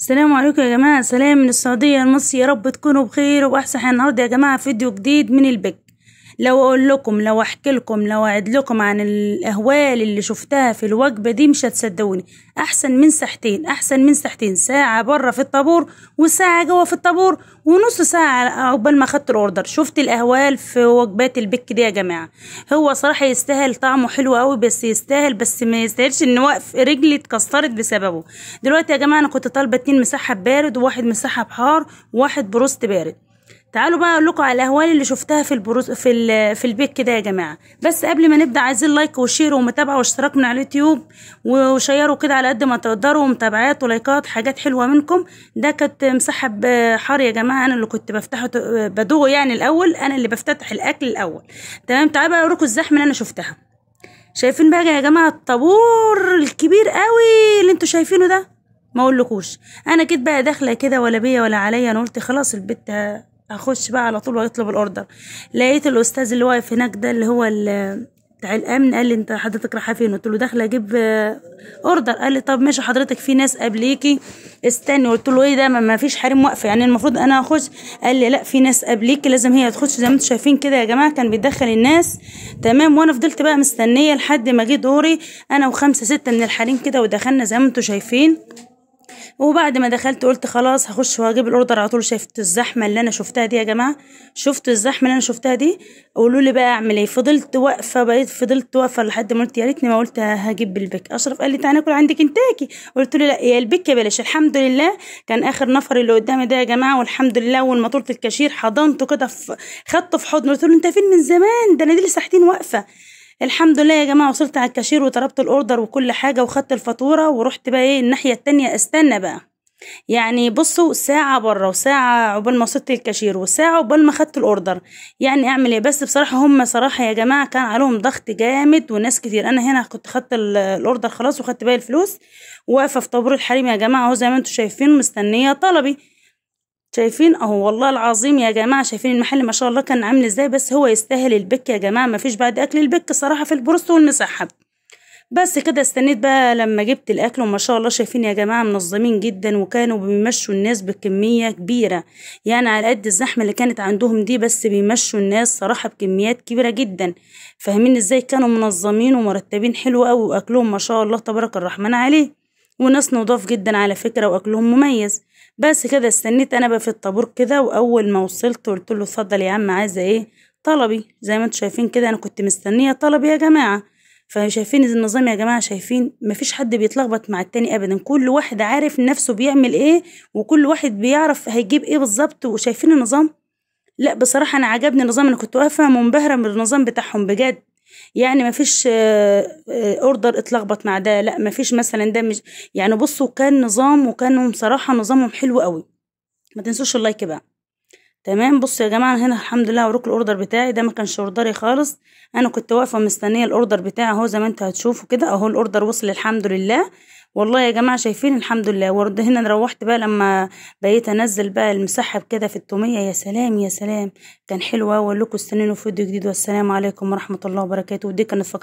السلام عليكم يا جماعة سلام من السعودية لمصر يا رب تكونوا بخير وبأحسن حال النهاردة يا جماعة فيديو جديد من البيج لو اقول لكم لو احكي لكم لو اعد لكم عن الاهوال اللي شفتها في الوجبه دي مش هتصدقوني احسن من ساعتين احسن من ساعتين ساعه بره في الطابور وساعه جوه في الطابور ونص ساعه عقبال ما خدت الاوردر شفت الاهوال في وجبات البك دي يا جماعه هو صراحه يستاهل طعمه حلو قوي بس يستاهل بس ما يستاهلش ان واقف رجلي اتكسرت بسببه دلوقتي يا جماعه انا كنت طالبه اتنين مسحب بارد وواحد مسحب حار وواحد بروست بارد تعالوا بقى اقول لكم على الاهوال اللي شفتها في البروز في في البيت كده يا جماعه بس قبل ما نبدا عايزين لايك وشير ومتابعه واشتراك من على اليوتيوب وشيروا كده على قد ما تقدروا ومتابعات ولايكات حاجات حلوه منكم ده كانت مسحب حار يا جماعه انا اللي كنت بفتحه بدوقه يعني الاول انا اللي بفتتح الاكل الاول تمام تعالوا بقى اوريكم الزحمه اللي انا شفتها شايفين بقى يا جماعه الطابور الكبير قوي اللي انتوا شايفينه ده ما اقولكوش انا جيت بقى داخله كده ولا بيا ولا عليا انا قلت خلاص البيت اخش بقى على طول واطلب الاوردر لقيت الاستاذ اللي واقف هناك ده اللي هو بتاع الامن قال لي انت حضرتك رايحه فين قلت له داخله اجيب آه، اوردر قال لي طب ماشي حضرتك في ناس قبليكي استني قلت له ايه ده ما فيش حريم واقفه يعني المفروض انا اخش قال لي لا في ناس قبليكي لازم هي تخش زي ما انتم شايفين كده يا جماعه كان بيدخل الناس تمام وانا فضلت بقى مستنيه لحد ما جه دوري انا وخمسه سته من الحريم كده ودخلنا زي ما انتم شايفين وبعد ما دخلت قلت خلاص هخش وهجيب الاوردر على طول شفت الزحمه اللي انا شفتها دي يا جماعه شفت الزحمه اللي انا شفتها دي قولوا لي بقى اعمل ايه فضلت واقفه بقيت فضلت واقفه لحد ما قلت يا ريتني ما قلت هجيب البيك اشرف قال لي تعالى ناكل عند كنتاكي قلت له لا يا البيك بلاش الحمد لله كان اخر نفر اللي قدامي ده يا جماعه والحمد لله اول والمطوره الكاشير حضنته كده خدته في حضن قلت له انت فين من زمان ده انا دي لساحتين واقفه الحمد لله يا جماعه وصلت على الكاشير وطلبت الاوردر وكل حاجه وخدت الفاتوره ورحت بقى ايه الناحيه التانية استنى بقى يعني بصوا ساعة بره وساعة عقبال ما وصلت الكاشير وساعة عقبال ما خدت الاوردر يعني اعمل ايه بس بصراحة هم صراحة يا جماعة كان عليهم ضغط جامد وناس كتير انا هنا كنت خدت الاوردر خلاص وخدت باقي الفلوس واقفة في طابور الحريم يا جماعة اهو زي ما انتوا شايفين مستنية طلبي شايفين اهو والله العظيم يا جماعه شايفين المحل ما شاء الله كان عامل ازاي بس هو يستاهل البك يا جماعه مفيش بعد اكل البك صراحه في البروست والمسحب بس كده استنيت بقى لما جبت الاكل وما شاء الله شايفين يا جماعه منظمين جدا وكانوا بيمشوا الناس بكميه كبيره يعني على قد الزحمه اللي كانت عندهم دي بس بيمشوا الناس صراحه بكميات كبيره جدا فاهمين ازاي كانوا منظمين ومرتبين حلو قوي واكلهم ما شاء الله تبارك الرحمن عليه وناس نضاف جدا على فكره واكلهم مميز بس كده استنيت انا بقى في الطابور كده واول ما وصلت قلت له اتفضل يا عم عايزه ايه طلبي زي ما انتوا شايفين كده انا كنت مستنيه طلبي يا جماعه فشايفين النظام يا جماعه شايفين مفيش حد بيتلخبط مع التاني ابدا كل واحد عارف نفسه بيعمل ايه وكل واحد بيعرف هيجيب ايه بالظبط وشايفين النظام لا بصراحه انا عجبني النظام انا كنت واقفه منبهره بالنظام بتاعهم بجد يعني ما فيش اوردر آه، آه، اتلخبط مع ده لا ما فيش مثلا ده مش يعني بصوا كان نظام وكانوا بصراحه نظامهم حلو قوي ما تنسوش اللايك بقى تمام بصوا يا جماعه هنا الحمد لله وروك الاوردر بتاعي ده ما كانش اوردري خالص انا كنت واقفه مستنيه الاوردر بتاعي اهو زي ما انتوا هتشوفوا كده اهو الاوردر وصل الحمد لله والله يا جماعة شايفين الحمد لله ورد هنا روحت بقى لما بقيت انزل بقى المسحب كده في التومية يا سلام يا سلام كان حلو اوي اقول لكم استنوني في فيديو جديد والسلام عليكم ورحمة الله وبركاته ودي كانت فقرة